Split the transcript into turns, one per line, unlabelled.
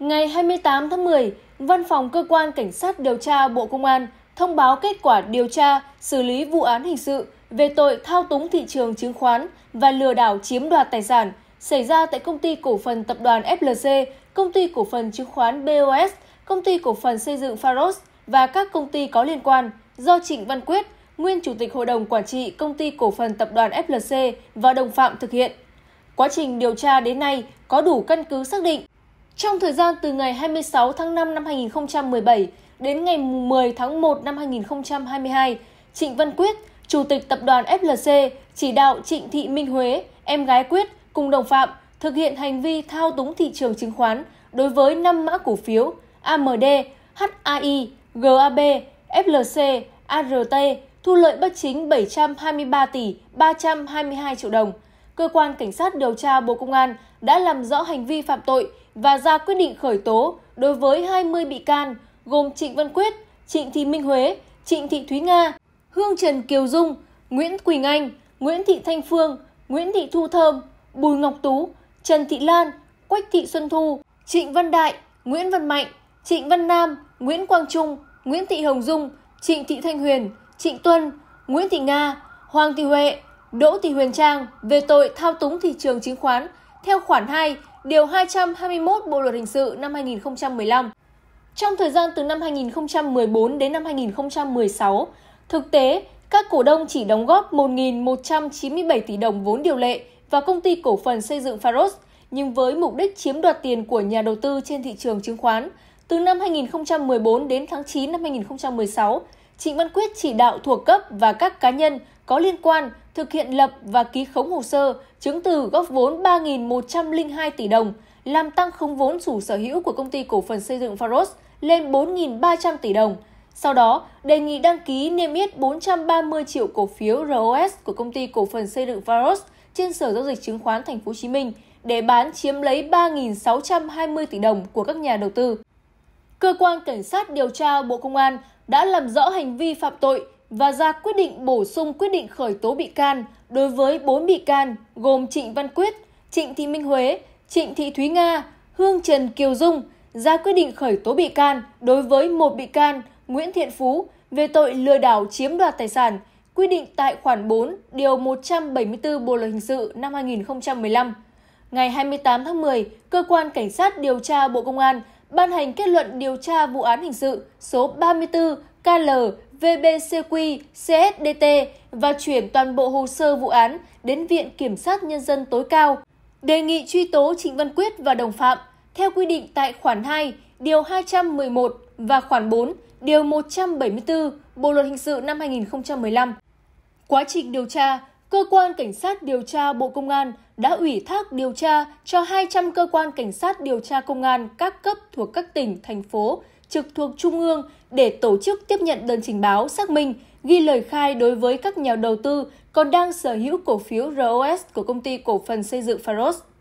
Ngày 28 tháng 10, Văn phòng Cơ quan Cảnh sát Điều tra Bộ Công an thông báo kết quả điều tra xử lý vụ án hình sự về tội thao túng thị trường chứng khoán và lừa đảo chiếm đoạt tài sản xảy ra tại công ty cổ phần tập đoàn FLC, công ty cổ phần chứng khoán BOS, công ty cổ phần xây dựng Faros và các công ty có liên quan do Trịnh Văn Quyết, nguyên chủ tịch hội đồng quản trị công ty cổ phần tập đoàn FLC và đồng phạm thực hiện. Quá trình điều tra đến nay có đủ căn cứ xác định trong thời gian từ ngày 26 tháng 5 năm 2017 đến ngày 10 tháng 1 năm 2022, Trịnh Văn Quyết, Chủ tịch Tập đoàn FLC, chỉ đạo Trịnh Thị Minh Huế, em gái Quyết, cùng đồng phạm thực hiện hành vi thao túng thị trường chứng khoán đối với 5 mã cổ phiếu AMD, HAI, GAB, FLC, ART, thu lợi bất chính 723 tỷ 322 triệu đồng. Cơ quan Cảnh sát điều tra Bộ Công an đã làm rõ hành vi phạm tội và ra quyết định khởi tố đối với 20 bị can gồm Trịnh Văn Quyết, Trịnh Thị Minh Huế, Trịnh Thị Thúy Nga, Hương Trần Kiều Dung, Nguyễn Quỳnh Anh, Nguyễn Thị Thanh Phương, Nguyễn Thị Thu Thơm, Bùi Ngọc Tú, Trần Thị Lan, Quách Thị Xuân Thu, Trịnh Văn Đại, Nguyễn Văn Mạnh, Trịnh Văn Nam, Nguyễn Quang Trung, Nguyễn Thị Hồng Dung, Trịnh Thị Thanh Huyền, Trịnh Tuân, Nguyễn Thị Nga, Hoàng Thị Huệ, Đỗ Thị Huyền Trang về tội thao túng thị trường chứng khoán theo khoản 2, điều 221 Bộ luật hình sự năm 2015. Trong thời gian từ năm 2014 đến năm 2016, thực tế các cổ đông chỉ đóng góp 1.197 tỷ đồng vốn điều lệ vào công ty cổ phần xây dựng Faros, nhưng với mục đích chiếm đoạt tiền của nhà đầu tư trên thị trường chứng khoán. Từ năm 2014 đến tháng 9 năm 2016, Trịnh Văn Quyết chỉ đạo thuộc cấp và các cá nhân có liên quan thực hiện lập và ký khống hồ sơ chứng từ góp vốn 3.102 tỷ đồng, làm tăng khống vốn chủ sở hữu của công ty cổ phần xây dựng Faros lên 4.300 tỷ đồng. Sau đó, đề nghị đăng ký niêm yết 430 triệu cổ phiếu ROS của công ty cổ phần xây dựng Faros trên Sở Giao dịch Chứng khoán Thành phố Hồ Chí Minh để bán chiếm lấy 3.620 tỷ đồng của các nhà đầu tư. Cơ quan Cảnh sát điều tra Bộ Công an đã làm rõ hành vi phạm tội và ra quyết định bổ sung quyết định khởi tố bị can đối với 4 bị can gồm Trịnh Văn Quyết, Trịnh Thị Minh Huế, Trịnh Thị Thúy Nga, Hương Trần Kiều Dung ra quyết định khởi tố bị can đối với một bị can Nguyễn Thiện Phú về tội lừa đảo chiếm đoạt tài sản quy định tại khoản 4, điều 174 Bộ luật hình sự năm 2015. Ngày 28 tháng 10, cơ quan cảnh sát điều tra Bộ Công an ban hành kết luận điều tra vụ án hình sự số 34 KL VBCQ, CSDT và chuyển toàn bộ hồ sơ vụ án đến Viện Kiểm sát Nhân dân tối cao, đề nghị truy tố Trịnh Văn Quyết và đồng phạm theo quy định tại khoản 2, điều 211 và khoản 4, điều 174 Bộ luật hình sự năm 2015. Quá trình điều tra, cơ quan cảnh sát điều tra Bộ Công an đã ủy thác điều tra cho 200 cơ quan cảnh sát điều tra công an các cấp thuộc các tỉnh, thành phố trực thuộc Trung ương để tổ chức tiếp nhận đơn trình báo, xác minh, ghi lời khai đối với các nhà đầu tư còn đang sở hữu cổ phiếu ROS của công ty cổ phần xây dựng Faros.